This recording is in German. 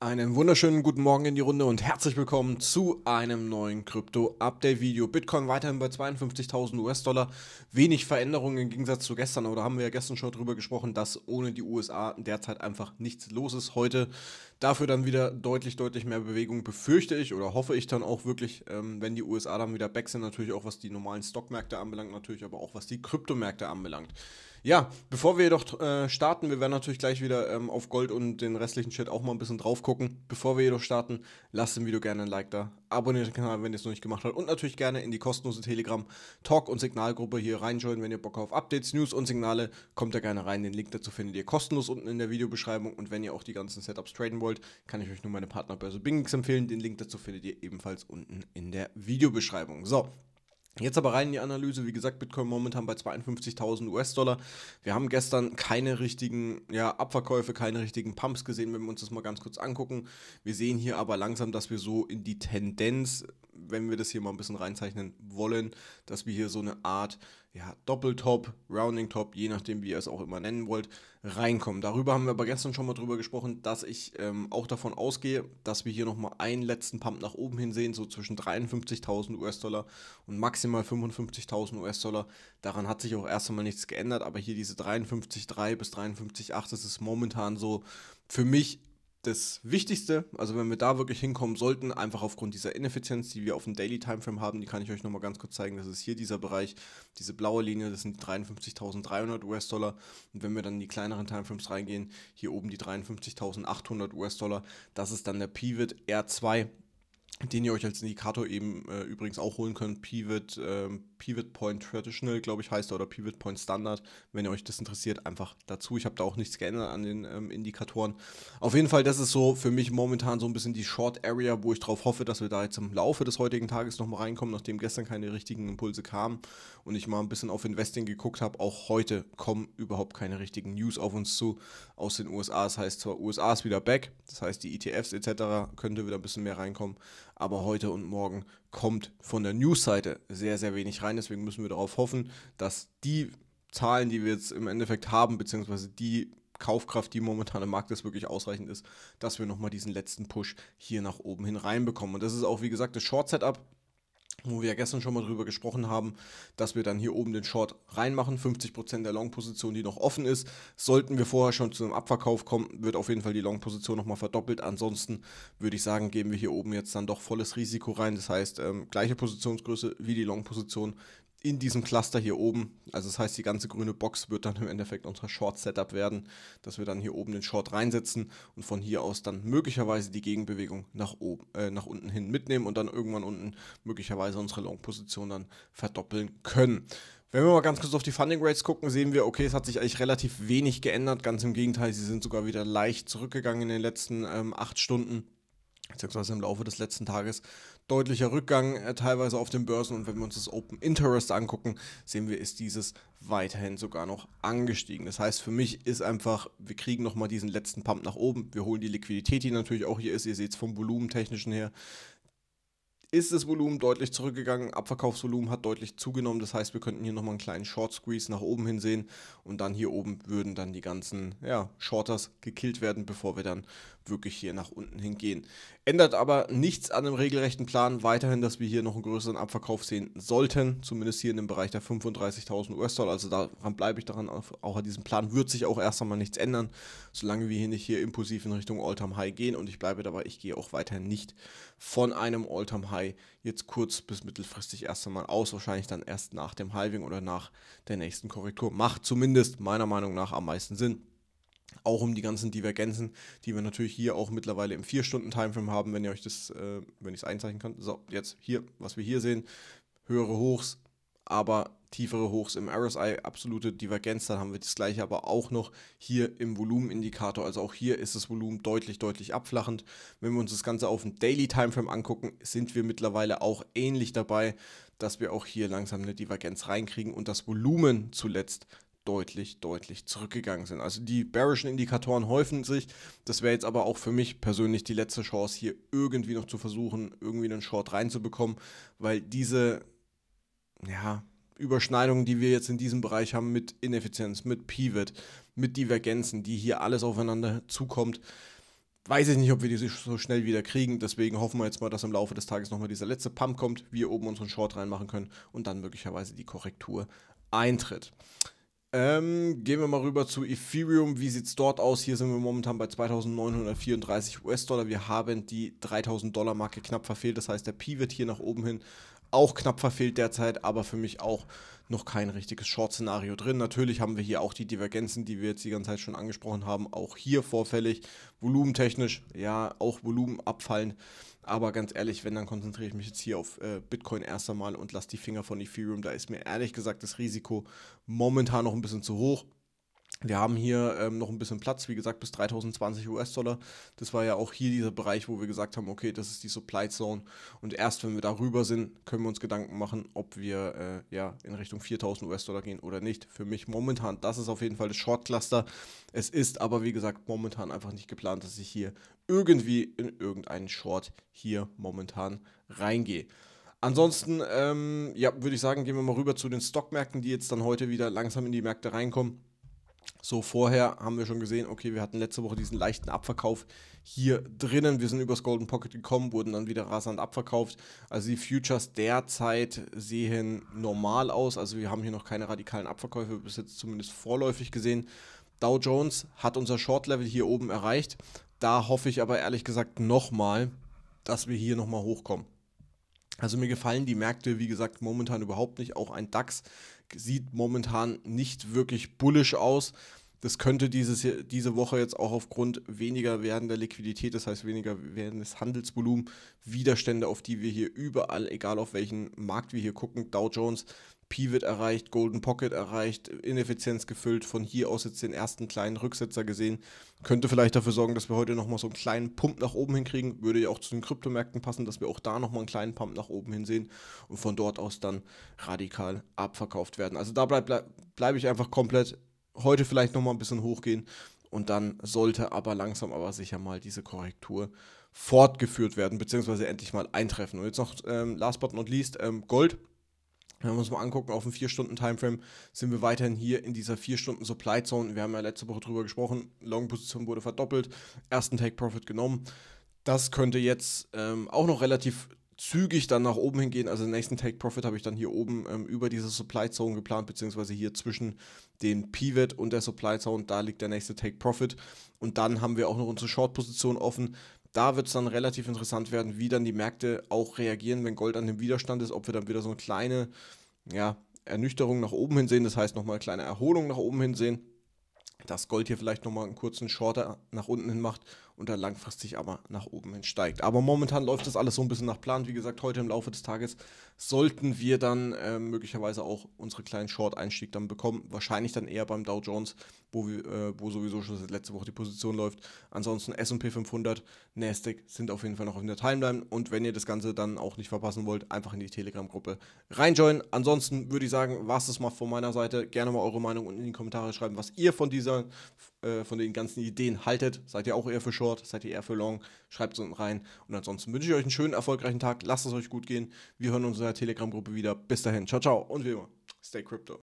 Einen wunderschönen guten Morgen in die Runde und herzlich willkommen zu einem neuen Krypto-Update-Video. Bitcoin weiterhin bei 52.000 US-Dollar. Wenig Veränderungen im Gegensatz zu gestern, aber da haben wir ja gestern schon drüber gesprochen, dass ohne die USA derzeit einfach nichts los ist. Heute dafür dann wieder deutlich, deutlich mehr Bewegung befürchte ich oder hoffe ich dann auch wirklich, ähm, wenn die USA dann wieder back sind, natürlich auch was die normalen Stockmärkte anbelangt, natürlich aber auch was die Kryptomärkte anbelangt. Ja, bevor wir jedoch äh, starten, wir werden natürlich gleich wieder ähm, auf Gold und den restlichen Chat auch mal ein bisschen drauf gucken. Bevor wir jedoch starten, lasst dem Video gerne ein Like da, abonniert den Kanal, wenn ihr es noch nicht gemacht habt und natürlich gerne in die kostenlose Telegram Talk- und Signalgruppe hier reinjoinen, wenn ihr Bock auf Updates, News und Signale, kommt da gerne rein. Den Link dazu findet ihr kostenlos unten in der Videobeschreibung und wenn ihr auch die ganzen Setups traden wollt, kann ich euch nur meine Partnerbörse Bingix empfehlen. Den Link dazu findet ihr ebenfalls unten in der Videobeschreibung. So, Jetzt aber rein in die Analyse. Wie gesagt, Bitcoin momentan bei 52.000 US-Dollar. Wir haben gestern keine richtigen ja, Abverkäufe, keine richtigen Pumps gesehen, wenn wir uns das mal ganz kurz angucken. Wir sehen hier aber langsam, dass wir so in die Tendenz wenn wir das hier mal ein bisschen reinzeichnen wollen, dass wir hier so eine Art ja, Doppeltop, Rounding Top, je nachdem, wie ihr es auch immer nennen wollt, reinkommen. Darüber haben wir aber gestern schon mal drüber gesprochen, dass ich ähm, auch davon ausgehe, dass wir hier nochmal einen letzten Pump nach oben hin sehen, so zwischen 53.000 US-Dollar und maximal 55.000 US-Dollar. Daran hat sich auch erst einmal nichts geändert, aber hier diese 53,3 bis 53,8, das ist momentan so für mich das Wichtigste. Also wenn wir da wirklich hinkommen sollten, einfach aufgrund dieser Ineffizienz, die wir auf dem Daily Timeframe haben, die kann ich euch nochmal ganz kurz zeigen. Das ist hier dieser Bereich, diese blaue Linie, das sind die 53.300 US-Dollar. Und wenn wir dann in die kleineren Timeframes reingehen, hier oben die 53.800 US-Dollar, das ist dann der Pivot R2 den ihr euch als Indikator eben äh, übrigens auch holen könnt, Pivot, äh, Pivot Point Traditional, glaube ich, heißt er, oder Pivot Point Standard, wenn ihr euch das interessiert, einfach dazu. Ich habe da auch nichts geändert an den ähm, Indikatoren. Auf jeden Fall, das ist so für mich momentan so ein bisschen die Short Area, wo ich darauf hoffe, dass wir da jetzt im Laufe des heutigen Tages nochmal reinkommen, nachdem gestern keine richtigen Impulse kamen und ich mal ein bisschen auf Investing geguckt habe. Auch heute kommen überhaupt keine richtigen News auf uns zu aus den USA. Das heißt zwar, USA ist wieder back, das heißt, die ETFs etc. könnte wieder ein bisschen mehr reinkommen aber heute und morgen kommt von der News-Seite sehr, sehr wenig rein. Deswegen müssen wir darauf hoffen, dass die Zahlen, die wir jetzt im Endeffekt haben, beziehungsweise die Kaufkraft, die momentan im Markt ist, wirklich ausreichend ist, dass wir nochmal diesen letzten Push hier nach oben hin reinbekommen. Und das ist auch, wie gesagt, das Short-Setup wo wir ja gestern schon mal drüber gesprochen haben, dass wir dann hier oben den Short reinmachen. 50% der Long-Position, die noch offen ist. Sollten wir vorher schon zu einem Abverkauf kommen, wird auf jeden Fall die Long-Position nochmal verdoppelt. Ansonsten würde ich sagen, geben wir hier oben jetzt dann doch volles Risiko rein. Das heißt, ähm, gleiche Positionsgröße wie die Long-Position, in diesem Cluster hier oben. Also das heißt, die ganze grüne Box wird dann im Endeffekt unser Short-Setup werden, dass wir dann hier oben den Short reinsetzen und von hier aus dann möglicherweise die Gegenbewegung nach, oben, äh, nach unten hin mitnehmen und dann irgendwann unten möglicherweise unsere Long-Position dann verdoppeln können. Wenn wir mal ganz kurz auf die Funding Rates gucken, sehen wir, okay, es hat sich eigentlich relativ wenig geändert. Ganz im Gegenteil, sie sind sogar wieder leicht zurückgegangen in den letzten ähm, acht Stunden beziehungsweise im Laufe des letzten Tages deutlicher Rückgang äh, teilweise auf den Börsen. Und wenn wir uns das Open Interest angucken, sehen wir, ist dieses weiterhin sogar noch angestiegen. Das heißt, für mich ist einfach, wir kriegen nochmal diesen letzten Pump nach oben. Wir holen die Liquidität, die natürlich auch hier ist. Ihr seht es vom Volumentechnischen her ist das Volumen deutlich zurückgegangen, Abverkaufsvolumen hat deutlich zugenommen, das heißt, wir könnten hier nochmal einen kleinen Short Squeeze nach oben hin sehen und dann hier oben würden dann die ganzen ja, Shorters gekillt werden, bevor wir dann wirklich hier nach unten hingehen. Ändert aber nichts an dem regelrechten Plan weiterhin, dass wir hier noch einen größeren Abverkauf sehen sollten, zumindest hier in dem Bereich der 35.000 US-Dollar. Also daran bleibe ich daran, auch an diesem Plan wird sich auch erst einmal nichts ändern, solange wir hier nicht hier impulsiv in Richtung All-Time-High gehen. Und ich bleibe dabei, ich gehe auch weiterhin nicht von einem All-Time-High jetzt kurz bis mittelfristig erst einmal aus, wahrscheinlich dann erst nach dem Halving oder nach der nächsten Korrektur. Macht zumindest meiner Meinung nach am meisten Sinn. Auch um die ganzen Divergenzen, die wir natürlich hier auch mittlerweile im 4-Stunden-Timeframe haben, wenn ihr euch das, äh, wenn ich es einzeichnen kann. So, jetzt hier, was wir hier sehen, höhere Hochs, aber tiefere Hochs im RSI, absolute Divergenz. Dann haben wir das gleiche aber auch noch hier im Volumenindikator. Also auch hier ist das Volumen deutlich, deutlich abflachend. Wenn wir uns das Ganze auf dem Daily Timeframe angucken, sind wir mittlerweile auch ähnlich dabei, dass wir auch hier langsam eine Divergenz reinkriegen und das Volumen zuletzt deutlich, deutlich zurückgegangen sind. Also die bearischen Indikatoren häufen sich. Das wäre jetzt aber auch für mich persönlich die letzte Chance, hier irgendwie noch zu versuchen, irgendwie einen Short reinzubekommen, weil diese, ja, Überschneidungen, die wir jetzt in diesem Bereich haben mit Ineffizienz, mit Pivot, mit Divergenzen, die hier alles aufeinander zukommt, weiß ich nicht, ob wir die so schnell wieder kriegen. Deswegen hoffen wir jetzt mal, dass im Laufe des Tages nochmal dieser letzte Pump kommt, wir oben unseren Short reinmachen können und dann möglicherweise die Korrektur eintritt. Ähm, gehen wir mal rüber zu Ethereum. Wie sieht es dort aus? Hier sind wir momentan bei 2934 US-Dollar. Wir haben die 3000 Dollar Marke knapp verfehlt. Das heißt, der Pi wird hier nach oben hin auch knapp verfehlt derzeit, aber für mich auch noch kein richtiges Short-Szenario drin. Natürlich haben wir hier auch die Divergenzen, die wir jetzt die ganze Zeit schon angesprochen haben, auch hier vorfällig. Volumentechnisch, ja, auch Volumen abfallend. Aber ganz ehrlich, wenn, dann konzentriere ich mich jetzt hier auf äh, Bitcoin erst einmal und lasse die Finger von Ethereum. Da ist mir ehrlich gesagt das Risiko momentan noch ein bisschen zu hoch. Wir haben hier ähm, noch ein bisschen Platz, wie gesagt, bis 3020 US-Dollar. Das war ja auch hier dieser Bereich, wo wir gesagt haben, okay, das ist die Supply Zone. Und erst wenn wir darüber sind, können wir uns Gedanken machen, ob wir äh, ja in Richtung 4000 US-Dollar gehen oder nicht. Für mich momentan, das ist auf jeden Fall das Short Cluster. Es ist aber, wie gesagt, momentan einfach nicht geplant, dass ich hier irgendwie in irgendeinen Short hier momentan reingehe. Ansonsten, ähm, ja, würde ich sagen, gehen wir mal rüber zu den Stockmärkten, die jetzt dann heute wieder langsam in die Märkte reinkommen. So vorher haben wir schon gesehen, okay, wir hatten letzte Woche diesen leichten Abverkauf hier drinnen. Wir sind übers Golden Pocket gekommen, wurden dann wieder rasant abverkauft. Also die Futures derzeit sehen normal aus. Also wir haben hier noch keine radikalen Abverkäufe bis jetzt zumindest vorläufig gesehen. Dow Jones hat unser Short-Level hier oben erreicht. Da hoffe ich aber ehrlich gesagt nochmal, dass wir hier nochmal hochkommen. Also mir gefallen die Märkte, wie gesagt, momentan überhaupt nicht. Auch ein DAX sieht momentan nicht wirklich bullisch aus. Das könnte dieses, diese Woche jetzt auch aufgrund weniger werdender Liquidität, das heißt weniger werdendes Handelsvolumen, Widerstände, auf die wir hier überall, egal auf welchen Markt wir hier gucken, Dow Jones, Pivot erreicht, Golden Pocket erreicht, Ineffizienz gefüllt, von hier aus jetzt den ersten kleinen Rücksetzer gesehen. Könnte vielleicht dafür sorgen, dass wir heute nochmal so einen kleinen Pump nach oben hinkriegen. Würde ja auch zu den Kryptomärkten passen, dass wir auch da nochmal einen kleinen Pump nach oben hinsehen und von dort aus dann radikal abverkauft werden. Also da bleibe bleib, bleib ich einfach komplett. Heute vielleicht nochmal ein bisschen hochgehen und dann sollte aber langsam aber sicher mal diese Korrektur fortgeführt werden, beziehungsweise endlich mal eintreffen. Und jetzt noch ähm, last but not least ähm, Gold wenn wir uns mal angucken, auf dem 4-Stunden-Timeframe sind wir weiterhin hier in dieser 4-Stunden-Supply-Zone. Wir haben ja letzte Woche drüber gesprochen, Long-Position wurde verdoppelt, ersten Take-Profit genommen. Das könnte jetzt ähm, auch noch relativ zügig dann nach oben hingehen. Also den nächsten Take Profit habe ich dann hier oben ähm, über diese Supply Zone geplant, beziehungsweise hier zwischen den Pivot und der Supply Zone. Da liegt der nächste Take Profit. Und dann haben wir auch noch unsere Short-Position offen da wird es dann relativ interessant werden, wie dann die Märkte auch reagieren, wenn Gold an dem Widerstand ist, ob wir dann wieder so eine kleine ja, Ernüchterung nach oben hinsehen, das heißt nochmal eine kleine Erholung nach oben hinsehen, dass Gold hier vielleicht nochmal einen kurzen Shorter nach unten hin macht und dann langfristig aber nach oben hin steigt. Aber momentan läuft das alles so ein bisschen nach Plan. Wie gesagt, heute im Laufe des Tages sollten wir dann äh, möglicherweise auch unsere kleinen Short-Einstieg dann bekommen. Wahrscheinlich dann eher beim Dow Jones, wo, wir, äh, wo sowieso schon letzte Woche die Position läuft. Ansonsten S&P 500, Nasdaq sind auf jeden Fall noch in der Timeline. Und wenn ihr das Ganze dann auch nicht verpassen wollt, einfach in die Telegram-Gruppe reinjoinen. Ansonsten würde ich sagen, war es das mal von meiner Seite. Gerne mal eure Meinung unten in die Kommentare schreiben, was ihr von dieser, äh, von den ganzen Ideen haltet. Seid ihr auch eher für Short? Discord, eher für Long, schreibt es unten rein. Und ansonsten wünsche ich euch einen schönen, erfolgreichen Tag. Lasst es euch gut gehen. Wir hören uns in der Telegram-Gruppe wieder. Bis dahin. Ciao, ciao. Und wie immer, stay crypto.